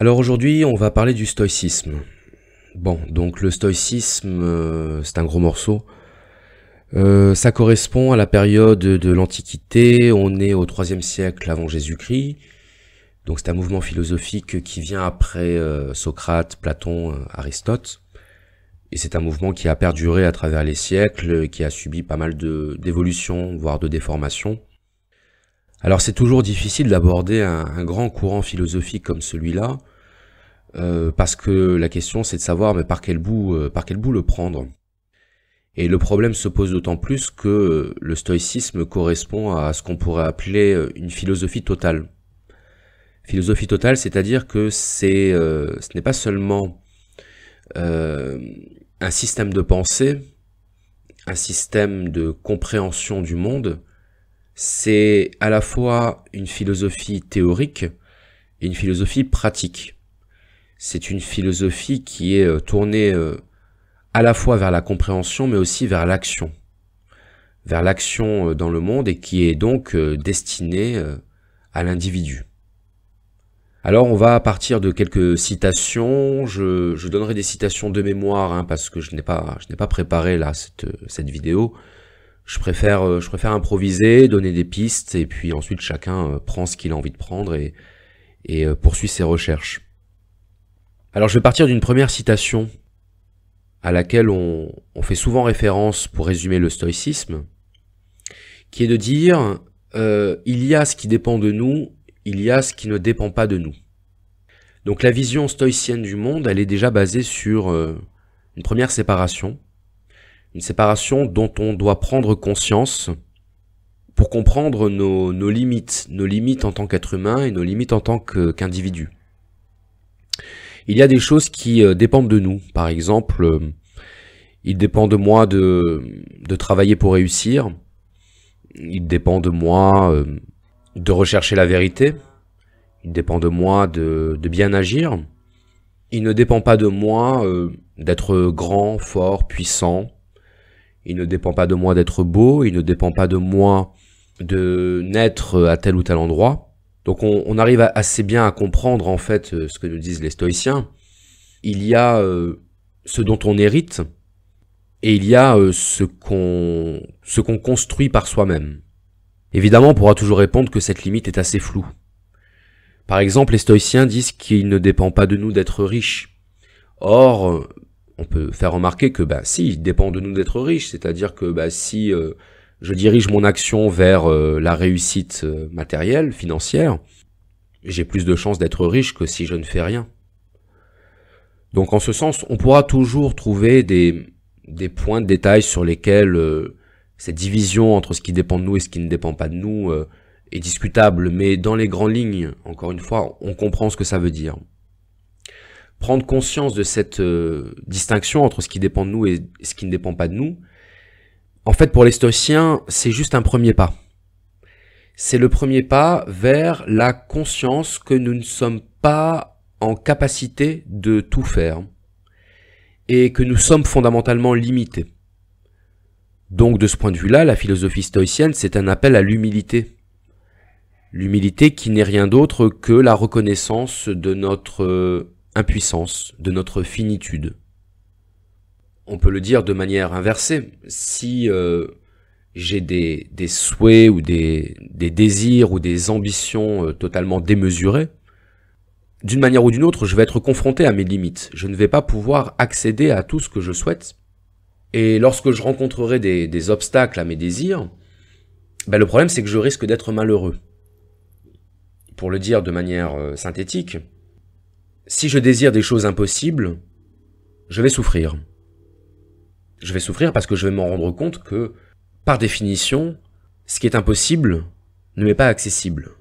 Alors aujourd'hui, on va parler du stoïcisme. Bon, donc le stoïcisme, euh, c'est un gros morceau. Euh, ça correspond à la période de l'Antiquité, on est au 3 siècle avant Jésus-Christ. Donc c'est un mouvement philosophique qui vient après euh, Socrate, Platon, Aristote. Et c'est un mouvement qui a perduré à travers les siècles, qui a subi pas mal d'évolutions, voire de déformations. Alors c'est toujours difficile d'aborder un, grand courant philosophique comme celui-là, euh, parce que la question c'est de savoir mais par quel bout, euh, par quel bout le prendre. Et le problème se pose d'autant plus que le stoïcisme correspond à ce qu'on pourrait appeler euh, une philosophie totale. Philosophie totale, c'est-à-dire que c'est, ce n'est pas seulement un système de pensée, un système de compréhension du monde, c'est à la fois une philosophie théorique et une philosophie pratique. C'est une philosophie qui est euh, tournée euh, à la fois vers la compréhension mais aussi vers l'action. Vers l'action euh, dans le monde et qui est donc destinée à l'individu. Alors on va partir de quelques citations, je, donnerai des citations de mémoire hein, parce que je n'ai pas, préparé là cette vidéo, euh, je préfère, improviser, donner des pistes, et puis ensuite chacun euh, prend ce qu'il a envie de prendre et, euh, poursuit ses recherches. Alors je vais partir d'une première citation à laquelle on, fait souvent référence pour résumer le stoïcisme, qui est de dire il y a ce qui dépend de nous, il y a ce qui ne dépend pas de nous. Donc la vision stoïcienne du monde, elle est déjà basée sur une première séparation, une séparation dont on doit prendre conscience pour comprendre nos, limites, nos limites en tant qu'être humain et nos limites en tant qu'individu. il y a des choses qui euh, dépendent de nous. Par exemple, euh, il dépend de moi de, travailler pour réussir. Il dépend de moi euh, de rechercher la vérité. Il dépend de moi de, bien agir. Il ne dépend pas de moi d'être grand, fort, puissant. Il ne dépend pas de moi d'être beau, il ne dépend pas de moi de naître à tel ou tel endroit. Donc on, arrive assez bien à comprendre en fait euh, ce que nous disent les stoïciens. Il y a euh, ce dont on hérite et il y a euh, ce qu'on ce qu'on construit par soi-même. Évidemment, on pourra toujours répondre que cette limite est assez floue. Par exemple, les stoïciens disent qu'il ne dépend pas de nous d'être riche. Or, on peut faire remarquer que bah si, il dépend de nous d'être riche, c'est-à-dire que bah si euh, je dirige mon action vers euh, la réussite euh, matérielle, financière, j'ai plus de chances d'être riche que si je ne fais rien. Donc en ce sens, on pourra toujours trouver des, des points de détail sur lesquels cette division entre ce qui dépend de nous et ce qui ne dépend pas de nous est discutable, mais dans les grandes lignes, encore une fois, on comprend ce que ça veut dire prendre conscience de cette euh, distinction entre ce qui dépend de nous et ce qui ne dépend pas de nous, en fait, pour les stoïciens, c'est juste un premier pas. C'est le premier pas vers la conscience que nous ne sommes pas en capacité de tout faire et que nous sommes fondamentalement limités. Donc de ce point de vue-là, la philosophie stoïcienne, c'est un appel à l'humilité. L'humilité qui n'est rien d'autre que la reconnaissance de notre euh, impuissance, de notre finitude. On peut le dire de manière inversée. Si euh, j'ai des, des, souhaits ou des, désirs ou des ambitions euh, totalement démesurées, d'une manière ou d'une autre, je vais être confronté à mes limites. Je ne vais pas pouvoir accéder à tout ce que je souhaite. Et lorsque je rencontrerai des, obstacles à mes désirs, ben le problème c'est que je risque d'être malheureux. Pour le dire de manière euh, synthétique, si je désire des choses impossibles, je vais souffrir. Je vais souffrir parce que je vais m'en rendre compte que, par définition, ce qui est impossible ne m'est pas accessible.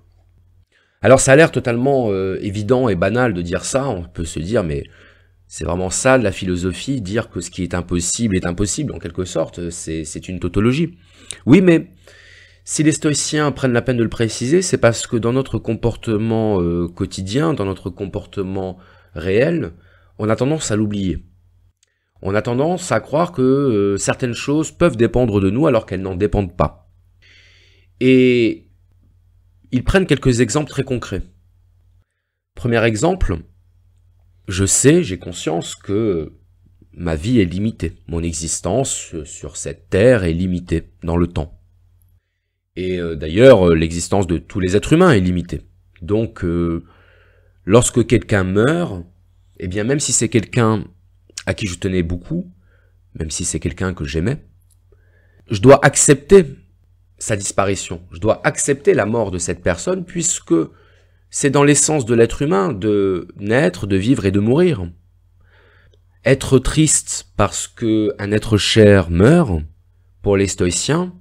Alors ça a l'air totalement euh, évident et banal de dire ça, on peut se dire mais c'est vraiment ça la philosophie, dire que ce qui est impossible est impossible en quelque sorte, c'est une tautologie. Oui mais si les stoïciens prennent la peine de le préciser, c'est parce que dans notre comportement euh, quotidien, dans notre comportement réel, on a tendance à l'oublier. On a tendance à croire que euh, certaines choses peuvent dépendre de nous alors qu'elles n'en dépendent pas. Et ils prennent quelques exemples très concrets. Premier exemple, je sais, j'ai conscience que ma vie est limitée, mon existence sur cette terre est limitée dans le temps. Et euh, d'ailleurs, euh, l'existence de tous les êtres humains est limitée. Donc, euh, lorsque quelqu'un meurt, et eh bien, même si c'est quelqu'un à qui je tenais beaucoup, même si c'est quelqu'un que j'aimais, je dois accepter sa disparition. Je dois accepter la mort de cette personne puisque c'est dans l'essence de l'être humain de naître, de vivre et de mourir. Être triste parce que un être cher meurt, pour les stoïciens,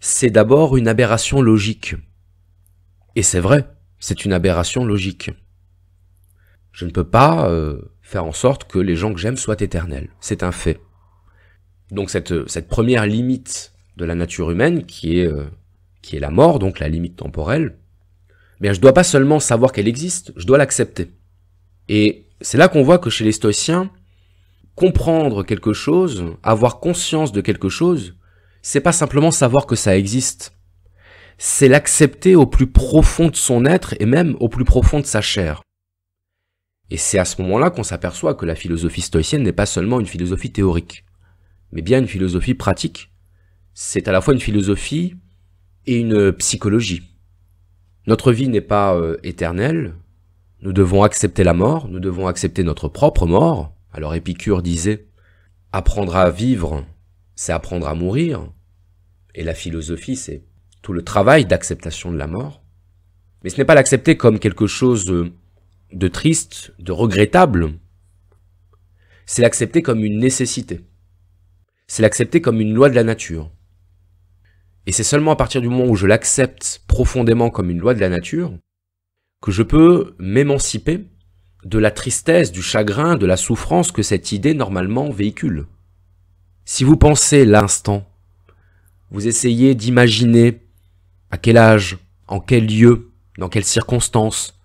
c'est d'abord une aberration logique. Et c'est vrai, c'est une aberration logique. Je ne peux pas euh, faire en sorte que les gens que j'aime soient éternels. C'est un fait. Donc cette, cette, première limite de la nature humaine, qui est, euh, qui est la mort, donc la limite temporelle, bien je ne dois pas seulement savoir qu'elle existe, je dois l'accepter. Et c'est là qu'on voit que chez les stoïciens, comprendre quelque chose, avoir conscience de quelque chose, c'est pas simplement savoir que ça existe. C'est l'accepter au plus profond de son être et même au plus profond de sa chair. Et c'est à ce moment-là qu'on s'aperçoit que la philosophie stoïcienne n'est pas seulement une philosophie théorique, mais bien une philosophie pratique. C'est à la fois une philosophie et une psychologie. Notre vie n'est pas euh, éternelle, nous devons accepter la mort, nous devons accepter notre propre mort. Alors Épicure disait, apprendre à vivre c'est apprendre à mourir, et la philosophie, c'est tout le travail d'acceptation de la mort. Mais ce n'est pas l'accepter comme quelque chose de triste, de regrettable, c'est l'accepter comme une nécessité. C'est l'accepter comme une loi de la nature. Et c'est seulement à partir du moment où je l'accepte profondément comme une loi de la nature que je peux m'émanciper de la tristesse, du chagrin, de la souffrance que cette idée normalement véhicule. Si vous pensez l'instant, vous essayez d'imaginer à quel âge, en quel lieu, dans quelles circonstances.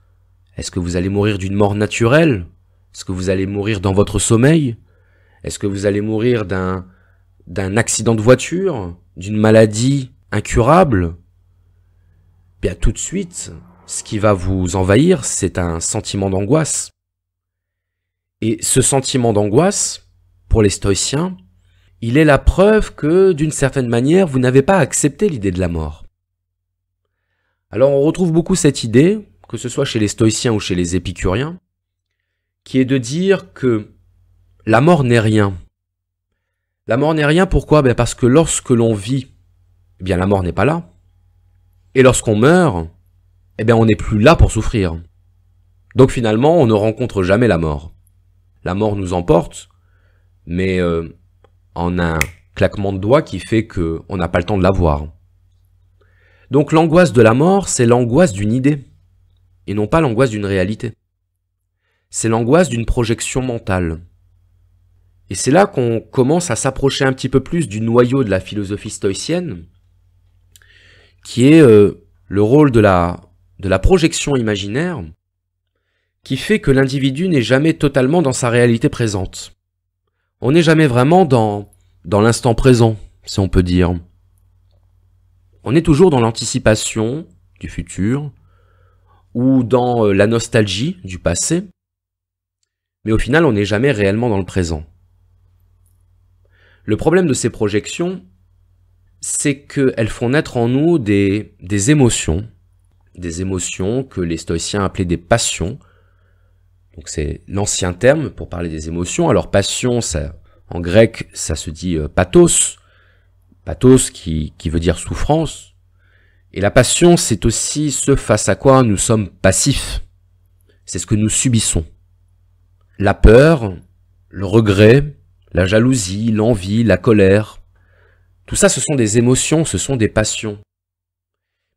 Est-ce que vous allez mourir d'une mort naturelle Est-ce que vous allez mourir dans votre sommeil Est-ce que vous allez mourir d'un d'un accident de voiture, d'une maladie incurable Bien tout de suite, ce qui va vous envahir, c'est un sentiment d'angoisse. Et ce sentiment d'angoisse, pour les stoïciens, il est la preuve que, d'une certaine manière, vous n'avez pas accepté l'idée de la mort. Alors on retrouve beaucoup cette idée, que ce soit chez les stoïciens ou chez les épicuriens, qui est de dire que la mort n'est rien. La mort n'est rien, pourquoi ben Parce que lorsque l'on vit, eh bien la mort n'est pas là. Et lorsqu'on meurt, eh bien on n'est plus là pour souffrir. Donc finalement, on ne rencontre jamais la mort. La mort nous emporte, mais euh, en un claquement de doigts qui fait que on n'a pas le temps de l'avoir. Donc l'angoisse de la mort, c'est l'angoisse d'une idée, et non pas l'angoisse d'une réalité. C'est l'angoisse d'une projection mentale. Et c'est là qu'on commence à s'approcher un petit peu plus du noyau de la philosophie stoïcienne, qui est euh, le rôle de la, de la projection imaginaire, qui fait que l'individu n'est jamais totalement dans sa réalité présente. On n'est jamais vraiment dans dans l'instant présent, si on peut dire. On est toujours dans l'anticipation du futur ou dans euh, la nostalgie du passé, mais au final on n'est jamais réellement dans le présent. Le problème de ces projections, c'est qu'elles font naître en nous des, émotions, des émotions que les stoïciens appelaient des passions. Donc c'est l'ancien terme pour parler des émotions. Alors passion, ça en grec, ça se dit euh, pathos, pathos qui, veut dire souffrance. Et la passion, c'est aussi ce face à quoi nous sommes passifs. C'est ce que nous subissons. La peur, le regret, la jalousie, l'envie, la colère, tout ça, ce sont des émotions, ce sont des passions.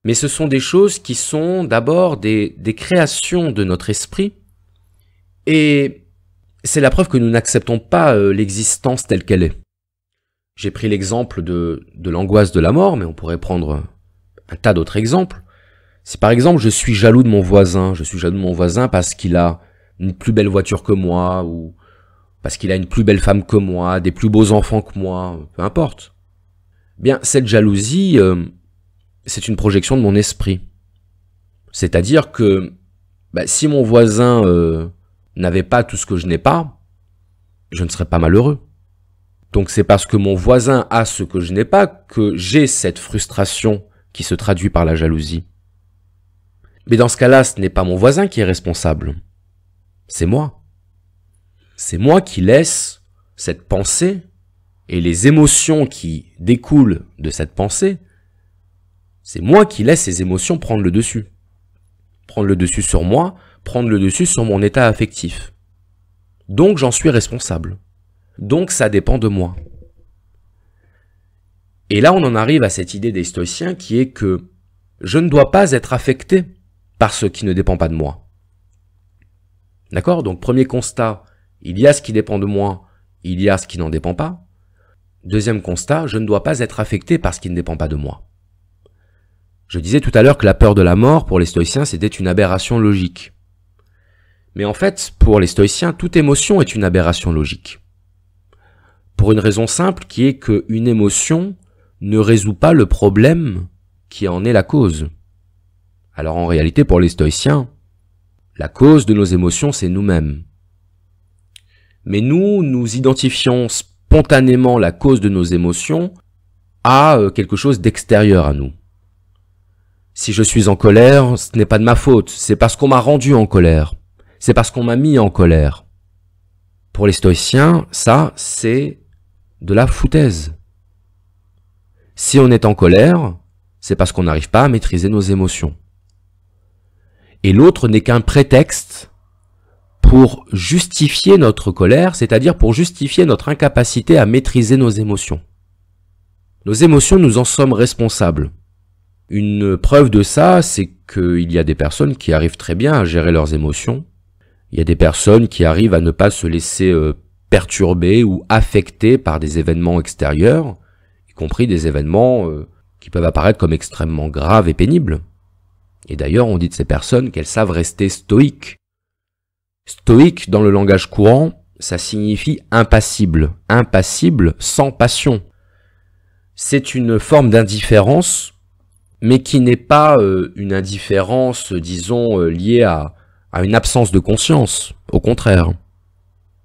Mais ce sont des choses qui sont d'abord des, des créations de notre esprit, et c'est la preuve que nous n'acceptons pas euh, l'existence telle qu'elle est. J'ai pris l'exemple de, de l'angoisse de la mort, mais on pourrait prendre un tas d'autres exemples. Si par exemple je suis jaloux de mon voisin, je suis jaloux de mon voisin parce qu'il a une plus belle voiture que moi, ou parce qu'il a une plus belle femme que moi, des plus beaux enfants que moi, peu importe. Bien, cette jalousie, euh, c'est une projection de mon esprit. C'est-à-dire que bah, si mon voisin euh, n'avait pas tout ce que je n'ai pas, je ne serais pas malheureux. Donc c'est parce que mon voisin a ce que je n'ai pas que j'ai cette frustration qui se traduit par la jalousie. Mais dans ce cas-là, ce n'est pas mon voisin qui est responsable. C'est moi. C'est moi qui laisse cette pensée et les émotions qui découlent de cette pensée. C'est moi qui laisse ces émotions prendre le dessus. Prendre le dessus sur moi prendre le dessus sur mon état affectif. Donc j'en suis responsable. Donc ça dépend de moi. Et là on en arrive à cette idée des stoïciens qui est que je ne dois pas être affecté par ce qui ne dépend pas de moi. D'accord Donc premier constat, il y a ce qui dépend de moi, il y a ce qui n'en dépend pas. Deuxième constat, je ne dois pas être affecté par ce qui ne dépend pas de moi. Je disais tout à l'heure que la peur de la mort, pour les stoïciens, c'était une aberration logique. Mais en fait, pour les stoïciens, toute émotion est une aberration logique. Pour une raison simple qui est qu'une émotion ne résout pas le problème qui en est la cause. Alors en réalité, pour les stoïciens, la cause de nos émotions, c'est nous-mêmes. Mais nous, nous identifions spontanément la cause de nos émotions à euh, quelque chose d'extérieur à nous. Si je suis en colère, ce n'est pas de ma faute, c'est parce qu'on m'a rendu en colère c'est parce qu'on m'a mis en colère. Pour les stoïciens, ça, c'est de la foutaise. Si on est en colère, c'est parce qu'on n'arrive pas à maîtriser nos émotions. Et l'autre n'est qu'un prétexte pour justifier notre colère, c'est-à-dire pour justifier notre incapacité à maîtriser nos émotions. Nos émotions, nous en sommes responsables. Une preuve de ça, c'est qu'il y a des personnes qui arrivent très bien à gérer leurs émotions, il y a des personnes qui arrivent à ne pas se laisser euh, perturber ou affecter par des événements extérieurs, y compris des événements euh, qui peuvent apparaître comme extrêmement graves et pénibles. Et d'ailleurs, on dit de ces personnes qu'elles savent rester stoïques. Stoïque, dans le langage courant, ça signifie impassible, impassible, sans passion. C'est une forme d'indifférence, mais qui n'est pas euh, une indifférence, disons, liée à, à une absence de conscience, au contraire.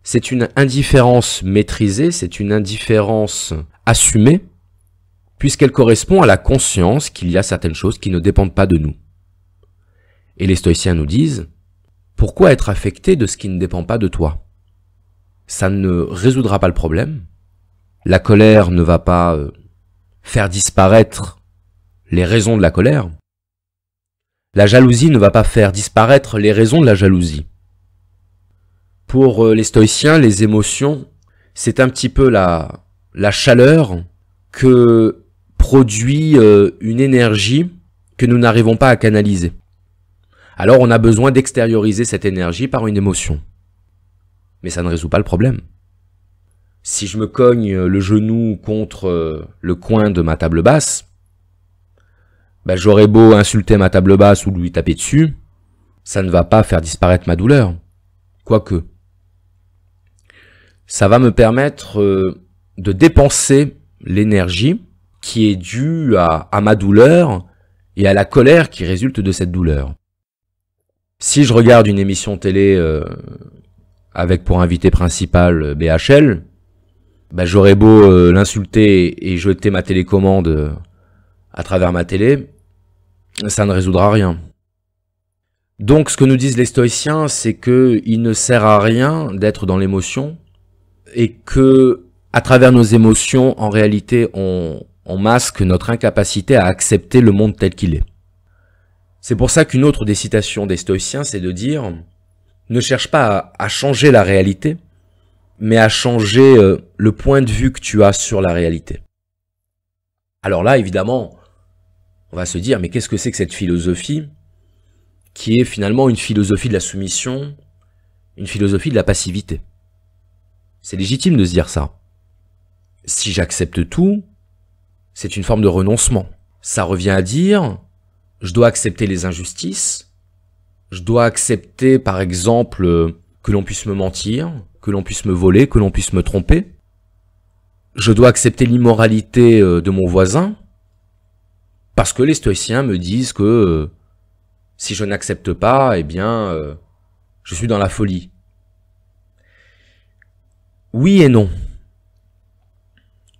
C'est une indifférence maîtrisée, c'est une indifférence assumée, puisqu'elle correspond à la conscience qu'il y a certaines choses qui ne dépendent pas de nous. Et les stoïciens nous disent, pourquoi être affecté de ce qui ne dépend pas de toi Ça ne résoudra pas le problème, la colère ne va pas euh, faire disparaître les raisons de la colère, la jalousie ne va pas faire disparaître les raisons de la jalousie. Pour euh, les stoïciens, les émotions, c'est un petit peu la, la chaleur que produit euh, une énergie que nous n'arrivons pas à canaliser. Alors on a besoin d'extérioriser cette énergie par une émotion. Mais ça ne résout pas le problème. Si je me cogne le genou contre euh, le coin de ma table basse, ben, j'aurais beau insulter ma table basse ou lui taper dessus, ça ne va pas faire disparaître ma douleur. Quoique. Ça va me permettre euh, de dépenser l'énergie qui est due à, ma douleur et à la colère qui résulte de cette douleur. Si je regarde une émission télé euh, avec pour invité principal euh, BHL, bah, j'aurais beau l'insulter et jeter ma télécommande à travers ma télé, ça ne résoudra rien. Donc ce que nous disent les stoïciens, c'est que il ne sert à rien d'être dans l'émotion et que à travers nos émotions, en réalité, on, masque notre incapacité à accepter le monde tel qu'il est. C'est pour ça qu'une autre des citations des stoïciens, c'est de dire ne cherche pas à, changer la réalité, mais à changer euh, le point de vue que tu as sur la réalité. Alors là, évidemment, on va se dire, mais qu'est-ce que c'est que cette philosophie qui est finalement une philosophie de la soumission, une philosophie de la passivité C'est légitime de se dire ça. Si j'accepte tout, c'est une forme de renoncement. Ça revient à dire, je dois accepter les injustices, je dois accepter par exemple que l'on puisse me mentir, que l'on puisse me voler, que l'on puisse me tromper, je dois accepter l'immoralité euh, de mon voisin, parce que les stoïciens me disent que euh, si je n'accepte pas, eh bien, euh, je suis dans la folie. Oui et non.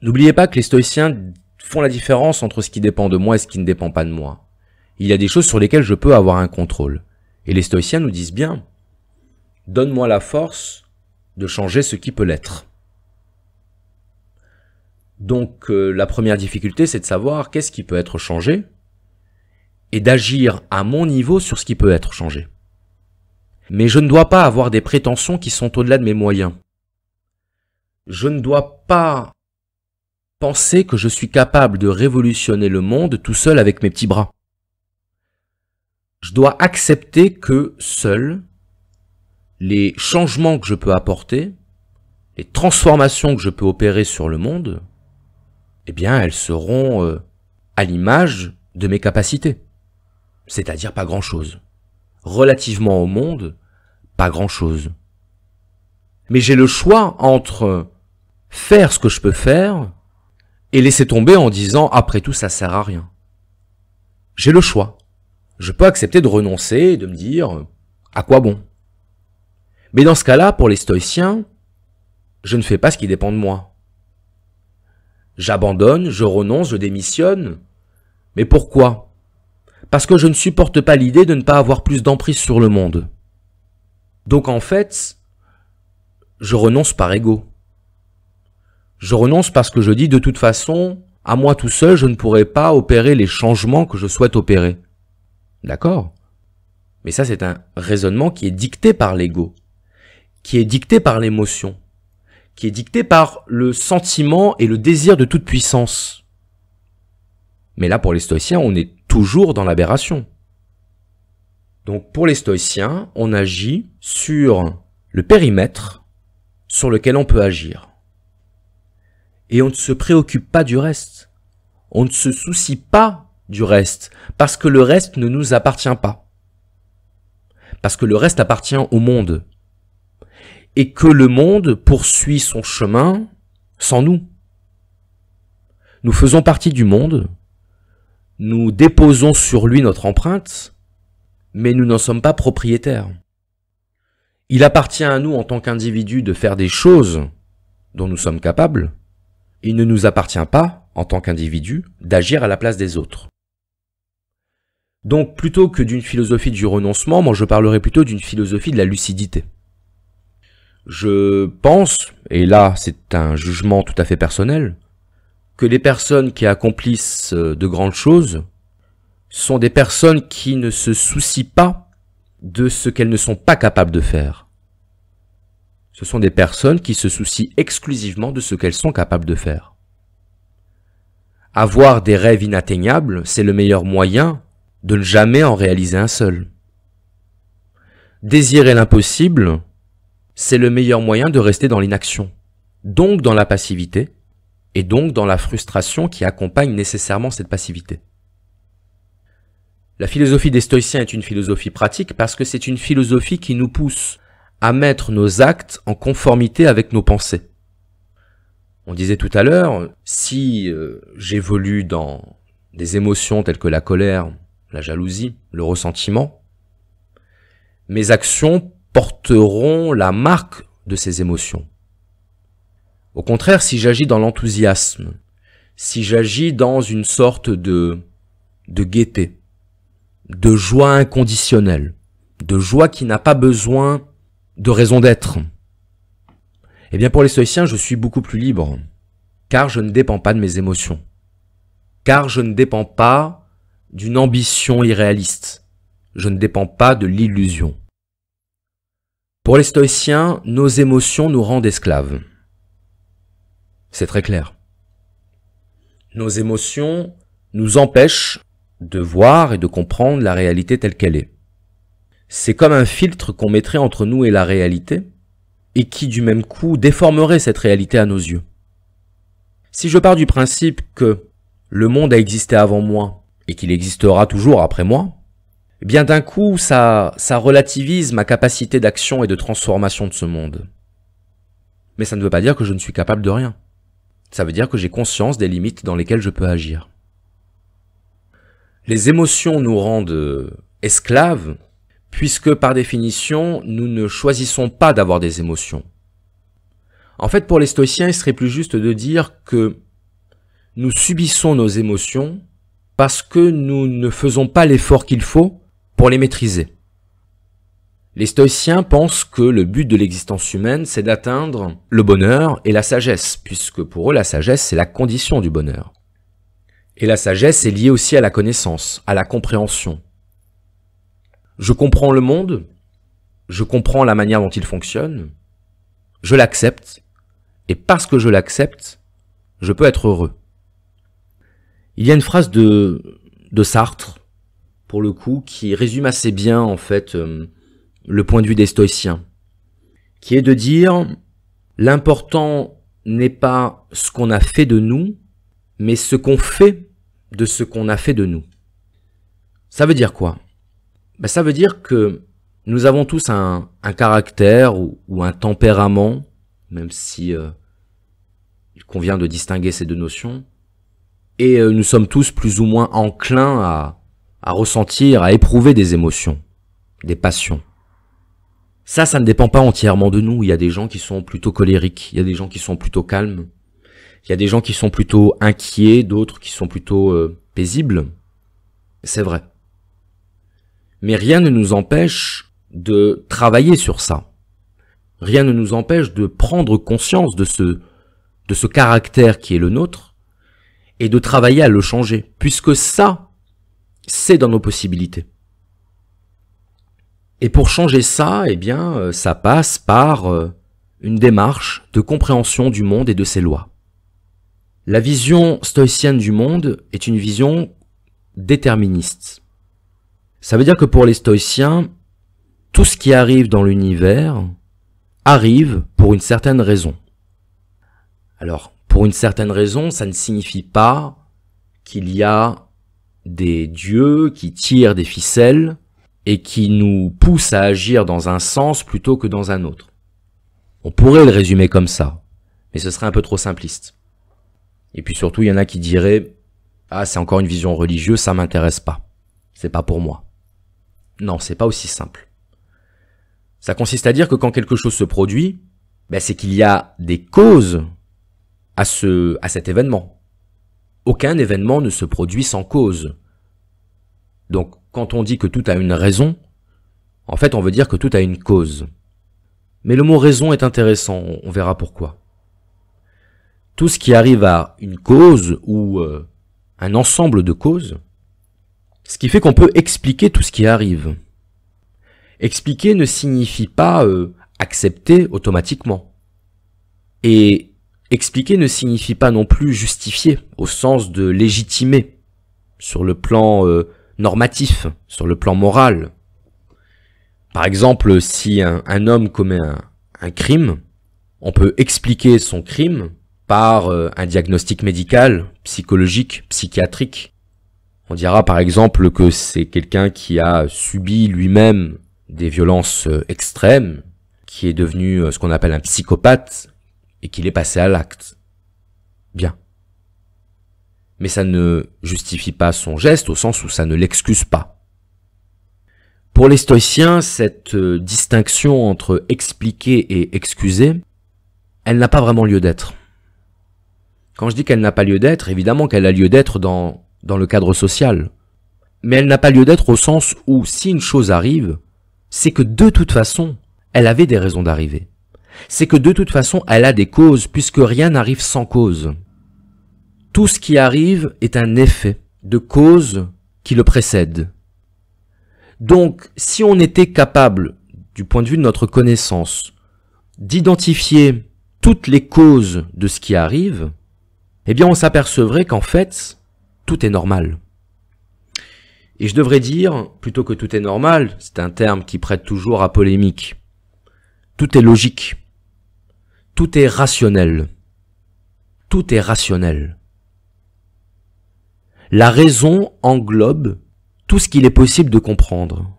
N'oubliez pas que les stoïciens font la différence entre ce qui dépend de moi et ce qui ne dépend pas de moi. Il y a des choses sur lesquelles je peux avoir un contrôle. Et les stoïciens nous disent bien, donne-moi la force de changer ce qui peut l'être. Donc euh, la première difficulté, c'est de savoir qu'est-ce qui peut être changé et d'agir à mon niveau sur ce qui peut être changé. Mais je ne dois pas avoir des prétentions qui sont au-delà de mes moyens. Je ne dois pas penser que je suis capable de révolutionner le monde tout seul avec mes petits bras. Je dois accepter que seul, les changements que je peux apporter, les transformations que je peux opérer sur le monde, eh bien, elles seront euh, à l'image de mes capacités. C'est-à-dire pas grand-chose. Relativement au monde, pas grand-chose. Mais j'ai le choix entre faire ce que je peux faire et laisser tomber en disant après tout ça sert à rien. J'ai le choix. Je peux accepter de renoncer et de me dire à quoi bon. Mais dans ce cas-là, pour les stoïciens, je ne fais pas ce qui dépend de moi. J'abandonne, je renonce, je démissionne. Mais pourquoi Parce que je ne supporte pas l'idée de ne pas avoir plus d'emprise sur le monde. Donc en fait, je renonce par ego. Je renonce parce que je dis de toute façon, à moi tout seul, je ne pourrai pas opérer les changements que je souhaite opérer. D'accord Mais ça, c'est un raisonnement qui est dicté par l'ego, qui est dicté par l'émotion qui est dictée par le sentiment et le désir de toute puissance. Mais là, pour les stoïciens, on est toujours dans l'aberration. Donc pour les stoïciens, on agit sur le périmètre sur lequel on peut agir. Et on ne se préoccupe pas du reste. On ne se soucie pas du reste, parce que le reste ne nous appartient pas. Parce que le reste appartient au monde et que le monde poursuit son chemin sans nous. Nous faisons partie du monde, nous déposons sur lui notre empreinte, mais nous n'en sommes pas propriétaires. Il appartient à nous en tant qu'individus de faire des choses dont nous sommes capables, il ne nous appartient pas, en tant qu'individus, d'agir à la place des autres. Donc plutôt que d'une philosophie du renoncement, moi je parlerai plutôt d'une philosophie de la lucidité. Je pense, et là c'est un jugement tout à fait personnel, que les personnes qui accomplissent euh, de grandes choses sont des personnes qui ne se soucient pas de ce qu'elles ne sont pas capables de faire. Ce sont des personnes qui se soucient exclusivement de ce qu'elles sont capables de faire. Avoir des rêves inatteignables, c'est le meilleur moyen de ne jamais en réaliser un seul. Désirer l'impossible, c'est le meilleur moyen de rester dans l'inaction, donc dans la passivité, et donc dans la frustration qui accompagne nécessairement cette passivité. La philosophie des stoïciens est une philosophie pratique parce que c'est une philosophie qui nous pousse à mettre nos actes en conformité avec nos pensées. On disait tout à l'heure, si euh, j'évolue dans des émotions telles que la colère, la jalousie, le ressentiment, mes actions porteront la marque de ces émotions. Au contraire, si j'agis dans l'enthousiasme, si j'agis dans une sorte de, de gaieté, de joie inconditionnelle, de joie qui n'a pas besoin de raison d'être, eh bien pour les stoïciens, je suis beaucoup plus libre, car je ne dépends pas de mes émotions, car je ne dépends pas d'une ambition irréaliste, je ne dépends pas de l'illusion. Pour les stoïciens, nos émotions nous rendent esclaves. C'est très clair. Nos émotions nous empêchent de voir et de comprendre la réalité telle qu'elle est. C'est comme un filtre qu'on mettrait entre nous et la réalité, et qui du même coup déformerait cette réalité à nos yeux. Si je pars du principe que le monde a existé avant moi, et qu'il existera toujours après moi, eh bien d'un coup, ça, ça relativise ma capacité d'action et de transformation de ce monde. Mais ça ne veut pas dire que je ne suis capable de rien. Ça veut dire que j'ai conscience des limites dans lesquelles je peux agir. Les émotions nous rendent euh, esclaves, puisque par définition, nous ne choisissons pas d'avoir des émotions. En fait, pour les stoïciens, il serait plus juste de dire que nous subissons nos émotions parce que nous ne faisons pas l'effort qu'il faut pour les maîtriser. Les stoïciens pensent que le but de l'existence humaine, c'est d'atteindre le bonheur et la sagesse, puisque pour eux la sagesse, c'est la condition du bonheur. Et la sagesse est liée aussi à la connaissance, à la compréhension. Je comprends le monde, je comprends la manière dont il fonctionne, je l'accepte, et parce que je l'accepte, je peux être heureux. Il y a une phrase de, de Sartre pour le coup, qui résume assez bien, en fait, euh, le point de vue des stoïciens, qui est de dire l'important n'est pas ce qu'on a fait de nous, mais ce qu'on fait de ce qu'on a fait de nous. Ça veut dire quoi ben, Ça veut dire que nous avons tous un, caractère ou, un tempérament, même si euh, il convient de distinguer ces deux notions, et euh, nous sommes tous plus ou moins enclins à, à ressentir, à éprouver des émotions, des passions. Ça, ça ne dépend pas entièrement de nous. Il y a des gens qui sont plutôt colériques, il y a des gens qui sont plutôt calmes, il y a des gens qui sont plutôt inquiets, d'autres qui sont plutôt euh, paisibles. C'est vrai. Mais rien ne nous empêche de travailler sur ça. Rien ne nous empêche de prendre conscience de ce, de ce caractère qui est le nôtre et de travailler à le changer. Puisque ça, c'est dans nos possibilités. Et pour changer ça, eh bien, euh, ça passe par euh, une démarche de compréhension du monde et de ses lois. La vision stoïcienne du monde est une vision déterministe. Ça veut dire que pour les stoïciens, tout ce qui arrive dans l'univers arrive pour une certaine raison. Alors, pour une certaine raison, ça ne signifie pas qu'il y a des dieux qui tirent des ficelles et qui nous poussent à agir dans un sens plutôt que dans un autre. On pourrait le résumer comme ça, mais ce serait un peu trop simpliste. Et puis surtout, il y en a qui diraient Ah, c'est encore une vision religieuse, ça m'intéresse pas. C'est pas pour moi. Non, c'est pas aussi simple. Ça consiste à dire que quand quelque chose se produit, ben, c'est qu'il y a des causes à, ce, à cet événement. Aucun événement ne se produit sans cause. Donc quand on dit que tout a une raison, en fait on veut dire que tout a une cause. Mais le mot raison est intéressant, on verra pourquoi. Tout ce qui arrive à une cause ou euh, un ensemble de causes, ce qui fait qu'on peut expliquer tout ce qui arrive. Expliquer ne signifie pas euh, accepter automatiquement. Et Expliquer ne signifie pas non plus justifier, au sens de légitimer, sur le plan euh, normatif, sur le plan moral. Par exemple, si un, homme commet un, crime, on peut expliquer son crime par euh, un diagnostic médical, psychologique, psychiatrique. On dira par exemple que c'est quelqu'un qui a subi lui-même des violences euh, extrêmes, qui est devenu ce qu'on appelle un psychopathe, et qu'il est passé à l'acte. Bien. Mais ça ne justifie pas son geste au sens où ça ne l'excuse pas. Pour les stoïciens, cette euh, distinction entre expliquer et excuser, elle n'a pas vraiment lieu d'être. Quand je dis qu'elle n'a pas lieu d'être, évidemment qu'elle a lieu d'être dans, dans le cadre social. Mais elle n'a pas lieu d'être au sens où si une chose arrive, c'est que de toute façon, elle avait des raisons d'arriver c'est que de toute façon, elle a des causes, puisque rien n'arrive sans cause. Tout ce qui arrive est un effet de cause qui le précède. Donc, si on était capable, du point de vue de notre connaissance, d'identifier toutes les causes de ce qui arrive, eh bien on s'apercevrait qu'en fait, tout est normal. Et je devrais dire, plutôt que tout est normal, c'est un terme qui prête toujours à polémique, tout est logique. Tout est rationnel. Tout est rationnel. La raison englobe tout ce qu'il est possible de comprendre.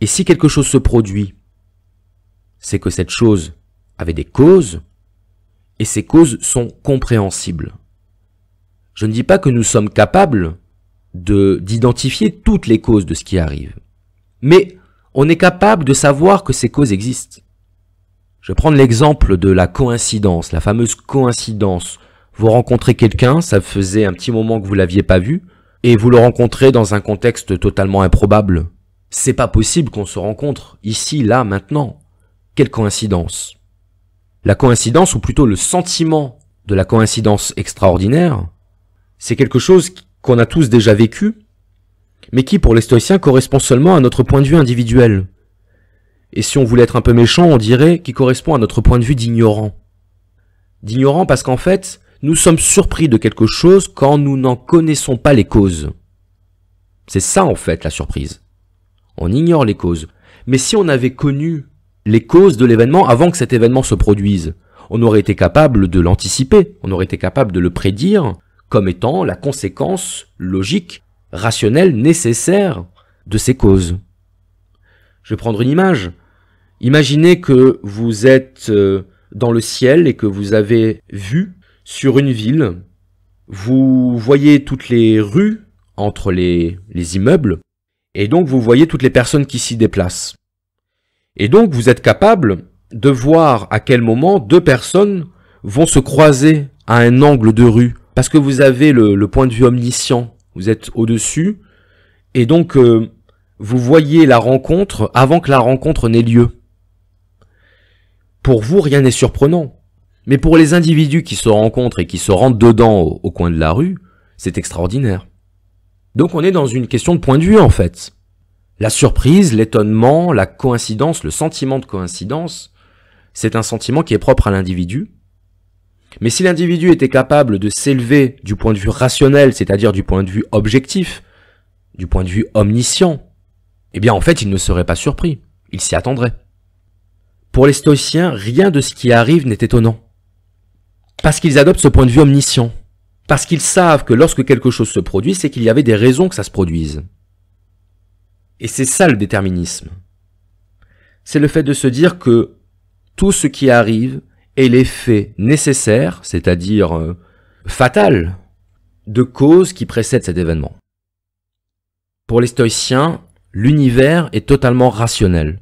Et si quelque chose se produit, c'est que cette chose avait des causes, et ces causes sont compréhensibles. Je ne dis pas que nous sommes capables d'identifier toutes les causes de ce qui arrive. Mais on est capable de savoir que ces causes existent. Je vais prendre l'exemple de la coïncidence, la fameuse coïncidence. Vous rencontrez quelqu'un, ça faisait un petit moment que vous l'aviez pas vu, et vous le rencontrez dans un contexte totalement improbable. C'est pas possible qu'on se rencontre ici, là, maintenant. Quelle coïncidence. La coïncidence, ou plutôt le sentiment de la coïncidence extraordinaire, c'est quelque chose qu'on a tous déjà vécu, mais qui pour les stoïciens correspond seulement à notre point de vue individuel et si on voulait être un peu méchant, on dirait qu'il correspond à notre point de vue d'ignorant. D'ignorant parce qu'en fait, nous sommes surpris de quelque chose quand nous n'en connaissons pas les causes. C'est ça en fait la surprise. On ignore les causes. Mais si on avait connu les causes de l'événement avant que cet événement se produise, on aurait été capable de l'anticiper, on aurait été capable de le prédire comme étant la conséquence logique, rationnelle, nécessaire de ces causes. Je vais prendre une image. Imaginez que vous êtes euh, dans le ciel et que vous avez vu sur une ville. Vous voyez toutes les rues entre les, les immeubles et donc vous voyez toutes les personnes qui s'y déplacent. Et donc vous êtes capable de voir à quel moment deux personnes vont se croiser à un angle de rue parce que vous avez le, point de vue omniscient, vous êtes au-dessus et donc euh, vous voyez la rencontre avant que la rencontre n'ait lieu. Pour vous, rien n'est surprenant. Mais pour les individus qui se rencontrent et qui se rendent dedans au, coin de la rue, c'est extraordinaire. Donc on est dans une question de point de vue en fait. La surprise, l'étonnement, la coïncidence, le sentiment de coïncidence, c'est un sentiment qui est propre à l'individu. Mais si l'individu était capable de s'élever du point de vue rationnel, c'est-à-dire du point de vue objectif, du point de vue omniscient, eh bien en fait il ne serait pas surpris, il s'y attendrait. Pour les stoïciens, rien de ce qui arrive n'est étonnant. Parce qu'ils adoptent ce point de vue omniscient. Parce qu'ils savent que lorsque quelque chose se produit, c'est qu'il y avait des raisons que ça se produise. Et c'est ça le déterminisme. C'est le fait de se dire que tout ce qui arrive est l'effet nécessaire, c'est-à-dire euh, fatal, de cause qui précède cet événement. Pour les stoïciens, l'univers est totalement rationnel.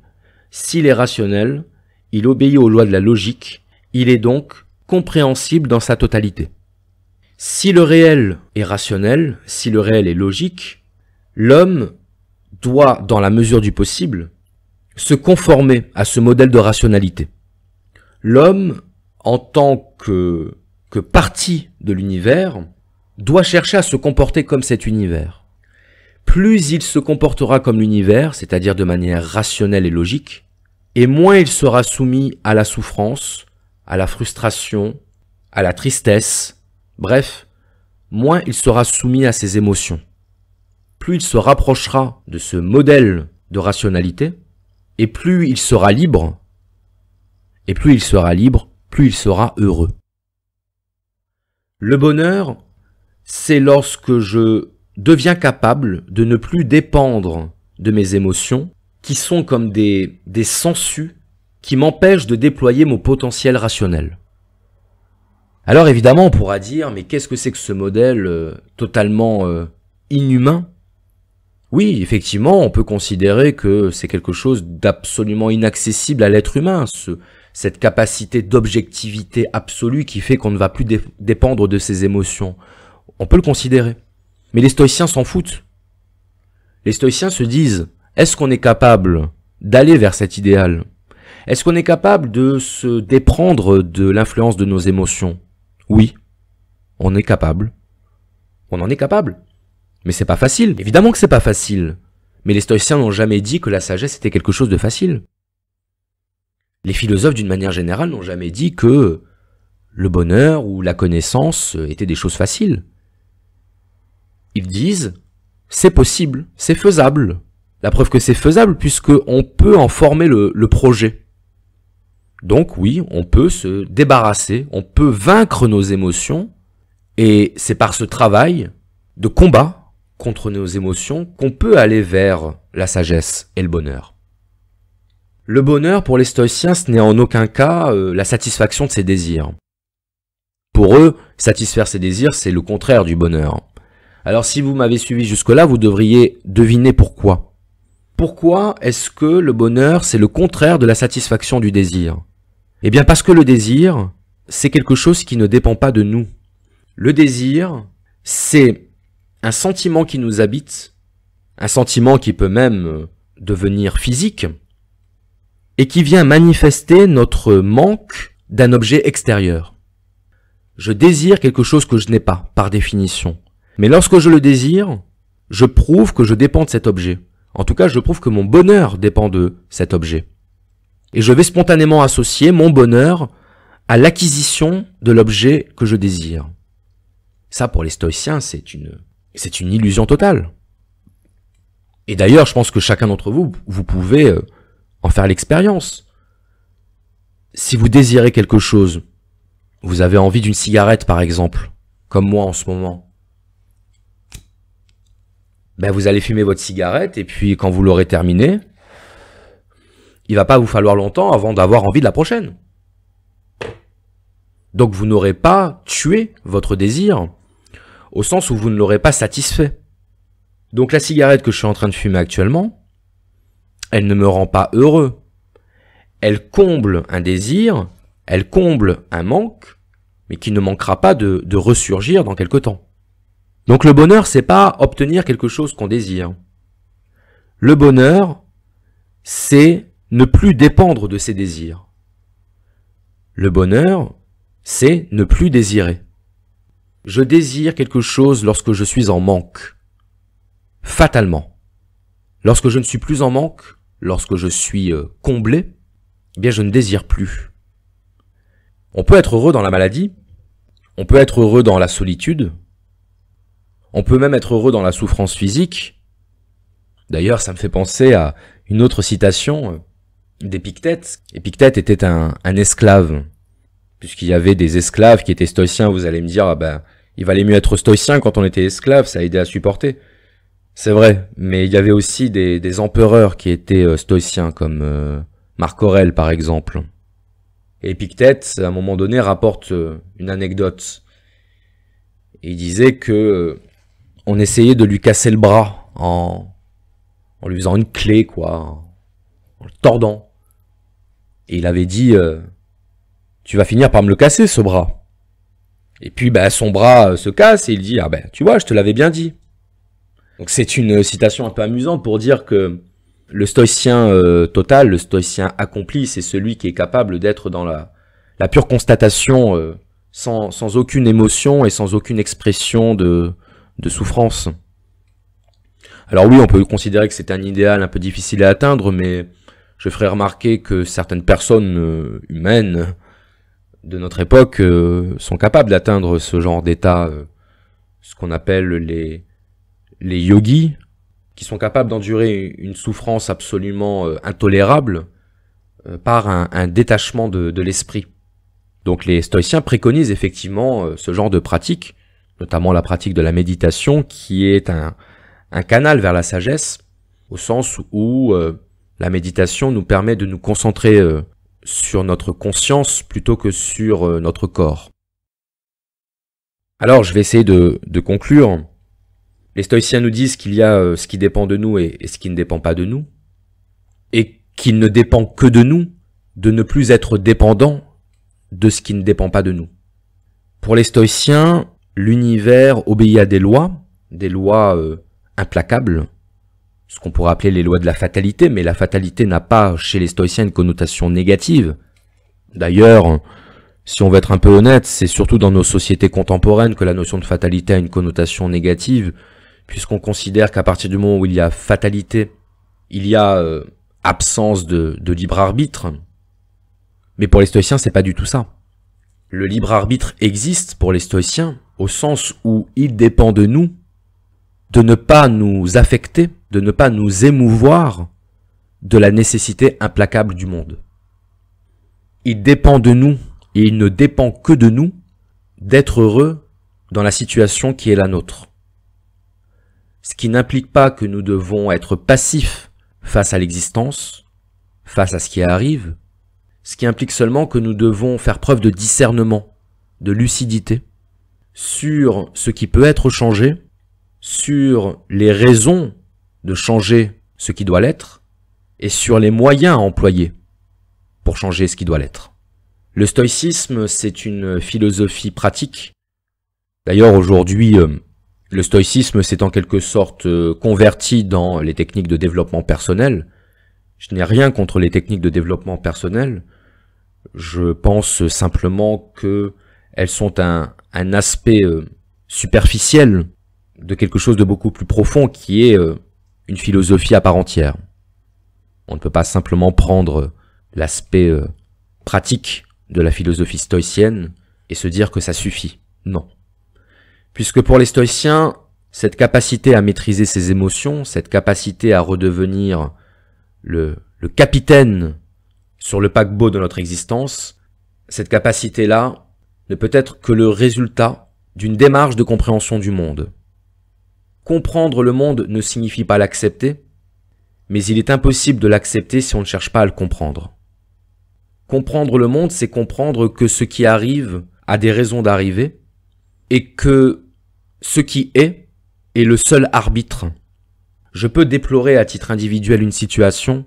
S'il est rationnel, il obéit aux lois de la logique, il est donc compréhensible dans sa totalité. Si le réel est rationnel, si le réel est logique, l'homme doit, dans la mesure du possible, se conformer à ce modèle de rationalité. L'homme, en tant que, que partie de l'univers, doit chercher à se comporter comme cet univers. Plus il se comportera comme l'univers, c'est-à-dire de manière rationnelle et logique, et moins il sera soumis à la souffrance, à la frustration, à la tristesse, bref, moins il sera soumis à ses émotions. Plus il se rapprochera de ce modèle de rationalité, et plus il sera libre, et plus il sera libre, plus il sera heureux. Le bonheur, c'est lorsque je deviens capable de ne plus dépendre de mes émotions qui sont comme des, des qui m'empêchent de déployer mon potentiel rationnel. Alors évidemment, on pourra dire, mais qu'est-ce que c'est que ce modèle euh, totalement euh, inhumain Oui, effectivement, on peut considérer que c'est quelque chose d'absolument inaccessible à l'être humain, ce, cette capacité d'objectivité absolue qui fait qu'on ne va plus dépendre de ses émotions. On peut le considérer. Mais les stoïciens s'en foutent. Les stoïciens se disent, est-ce qu'on est capable d'aller vers cet idéal Est-ce qu'on est capable de se déprendre de l'influence de nos émotions Oui, on est capable. On en est capable. Mais c'est pas facile. Évidemment que c'est pas facile. Mais les stoïciens n'ont jamais dit que la sagesse était quelque chose de facile. Les philosophes, d'une manière générale, n'ont jamais dit que le bonheur ou la connaissance étaient des choses faciles. Ils disent, c'est possible, c'est faisable, la preuve que c'est faisable puisque on peut en former le, projet. Donc oui, on peut se débarrasser, on peut vaincre nos émotions et c'est par ce travail de combat contre nos émotions qu'on peut aller vers la sagesse et le bonheur. Le bonheur pour les stoïciens, ce n'est en aucun cas euh, la satisfaction de ses désirs. Pour eux, satisfaire ses désirs, c'est le contraire du bonheur. Alors si vous m'avez suivi jusque-là, vous devriez deviner pourquoi. Pourquoi est-ce que le bonheur, c'est le contraire de la satisfaction du désir Eh bien parce que le désir, c'est quelque chose qui ne dépend pas de nous. Le désir, c'est un sentiment qui nous habite, un sentiment qui peut même devenir physique, et qui vient manifester notre manque d'un objet extérieur. Je désire quelque chose que je n'ai pas, par définition. Mais lorsque je le désire, je prouve que je dépends de cet objet. En tout cas, je prouve que mon bonheur dépend de cet objet. Et je vais spontanément associer mon bonheur à l'acquisition de l'objet que je désire. Ça, pour les stoïciens, c'est une, c'est une illusion totale. Et d'ailleurs, je pense que chacun d'entre vous, vous pouvez euh, en faire l'expérience. Si vous désirez quelque chose, vous avez envie d'une cigarette par exemple, comme moi en ce moment, ben, vous allez fumer votre cigarette et puis quand vous l'aurez terminée, il va pas vous falloir longtemps avant d'avoir envie de la prochaine. Donc vous n'aurez pas tué votre désir au sens où vous ne l'aurez pas satisfait. Donc la cigarette que je suis en train de fumer actuellement, elle ne me rend pas heureux. Elle comble un désir, elle comble un manque, mais qui ne manquera pas de, de ressurgir dans quelque temps. Donc le bonheur, c'est pas obtenir quelque chose qu'on désire. Le bonheur, c'est ne plus dépendre de ses désirs. Le bonheur, c'est ne plus désirer. Je désire quelque chose lorsque je suis en manque. Fatalement. Lorsque je ne suis plus en manque, lorsque je suis euh, comblé, eh bien je ne désire plus. On peut être heureux dans la maladie, on peut être heureux dans la solitude, on peut même être heureux dans la souffrance physique. D'ailleurs, ça me fait penser à une autre citation euh, d'Épictète. Épictète était un, esclave, puisqu'il y avait des esclaves qui étaient stoïciens. Vous allez me dire, ah ben, il valait mieux être stoïcien quand on était esclave, ça aidait à supporter. C'est vrai, mais il y avait aussi des, empereurs qui étaient euh, stoïciens, comme euh, Marc Aurèle par exemple. Et Épictète, à un moment donné, rapporte une anecdote. Il disait que on essayait de lui casser le bras en, en lui faisant une clé, quoi, en le tordant. Et il avait dit, euh, tu vas finir par me le casser, ce bras. Et puis, bah, son bras euh, se casse et il dit, ah ben, tu vois, je te l'avais bien dit. Donc c'est une euh, citation un peu amusante pour dire que le stoïcien total, le stoïcien accompli, c'est celui qui est capable d'être dans la, la pure constatation, sans, aucune émotion et sans aucune expression de, de souffrance. Alors oui, on peut considérer que c'est un idéal un peu difficile à atteindre, mais je ferai remarquer que certaines personnes euh, humaines de notre époque euh, sont capables d'atteindre ce genre d'état, euh, ce qu'on appelle les, les yogis, qui sont capables d'endurer une souffrance absolument intolérable par un, détachement de, de l'esprit. Donc les stoïciens préconisent effectivement ce genre de pratique, notamment la pratique de la méditation, qui est un, canal vers la sagesse, au sens où euh, la méditation nous permet de nous concentrer euh, sur notre conscience plutôt que sur euh, notre corps. Alors je vais essayer de, conclure. Les stoïciens nous disent qu'il y a ce qui dépend de nous et, et ce qui ne dépend pas de nous, et qu'il ne dépend que de nous de ne plus être dépendant de ce qui ne dépend pas de nous. Pour les stoïciens, l'univers obéit à des lois, des lois euh, implacables, ce qu'on pourrait appeler les lois de la fatalité, mais la fatalité n'a pas chez les stoïciens une connotation négative. D'ailleurs, si on veut être un peu honnête, c'est surtout dans nos sociétés contemporaines que la notion de fatalité a une connotation négative, puisqu'on considère qu'à partir du moment où il y a fatalité, il y a euh, absence de, de libre arbitre. Mais pour les stoïciens, c'est pas du tout ça. Le libre arbitre existe pour les stoïciens, au sens où il dépend de nous de ne pas nous affecter, de ne pas nous émouvoir de la nécessité implacable du monde. Il dépend de nous, et il ne dépend que de nous, d'être heureux dans la situation qui est la nôtre. Ce qui n'implique pas que nous devons être passifs face à l'existence, face à ce qui arrive, ce qui implique seulement que nous devons faire preuve de discernement, de lucidité, sur ce qui peut être changé, sur les raisons de changer ce qui doit l'être, et sur les moyens à employer pour changer ce qui doit l'être. Le stoïcisme, c'est une philosophie pratique. D'ailleurs, aujourd'hui, euh, le stoïcisme s'est en quelque sorte euh, converti dans les techniques de développement personnel. Je n'ai rien contre les techniques de développement personnel. Je pense simplement que elles sont un, aspect euh, superficiel de quelque chose de beaucoup plus profond qui est euh, une philosophie à part entière. On ne peut pas simplement prendre l'aspect euh, pratique de la philosophie stoïcienne et se dire que ça suffit. Non. Puisque pour les stoïciens, cette capacité à maîtriser ses émotions, cette capacité à redevenir le, le capitaine sur le paquebot de notre existence, cette capacité-là, ne peut être que le résultat d'une démarche de compréhension du monde. Comprendre le monde ne signifie pas l'accepter, mais il est impossible de l'accepter si on ne cherche pas à le comprendre. Comprendre le monde, c'est comprendre que ce qui arrive a des raisons d'arriver, et que ce qui est est le seul arbitre. Je peux déplorer à titre individuel une situation,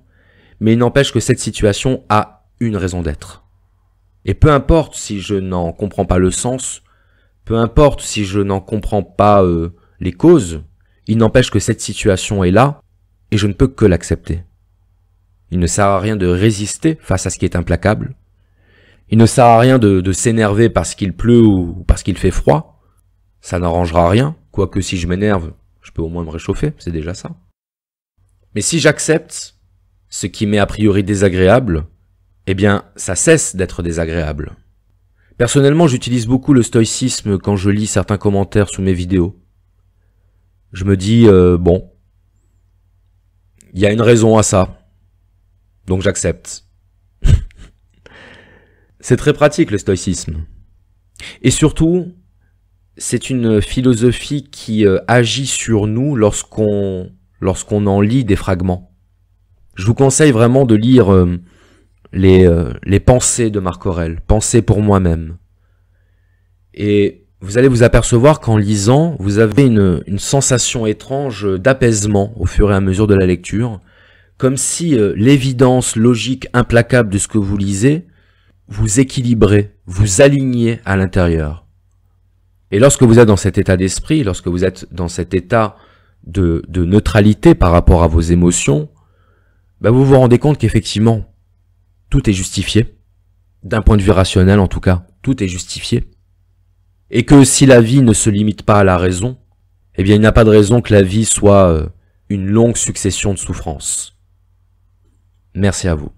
mais il n'empêche que cette situation a une raison d'être. Et peu importe si je n'en comprends pas le sens, peu importe si je n'en comprends pas euh, les causes, il n'empêche que cette situation est là, et je ne peux que l'accepter. Il ne sert à rien de résister face à ce qui est implacable. Il ne sert à rien de, de s'énerver parce qu'il pleut ou parce qu'il fait froid. Ça n'arrangera rien, quoique si je m'énerve, je peux au moins me réchauffer, c'est déjà ça. Mais si j'accepte ce qui m'est a priori désagréable, eh bien, ça cesse d'être désagréable. Personnellement, j'utilise beaucoup le stoïcisme quand je lis certains commentaires sous mes vidéos. Je me dis, euh, bon, il y a une raison à ça. Donc j'accepte. c'est très pratique le stoïcisme. Et surtout, c'est une philosophie qui euh, agit sur nous lorsqu'on lorsqu'on en lit des fragments. Je vous conseille vraiment de lire euh, les, euh, les pensées de Marc Aurel, pensées pour moi-même. Et vous allez vous apercevoir qu'en lisant, vous avez une, sensation étrange d'apaisement au fur et à mesure de la lecture, comme si euh, l'évidence logique implacable de ce que vous lisez vous équilibrait, vous alignait à l'intérieur. Et lorsque vous êtes dans cet état d'esprit, lorsque vous êtes dans cet état de, de neutralité par rapport à vos émotions, bah, vous vous rendez compte qu'effectivement, tout est justifié, d'un point de vue rationnel en tout cas, tout est justifié, et que si la vie ne se limite pas à la raison, eh bien il n'y a pas de raison que la vie soit euh, une longue succession de souffrances. Merci à vous.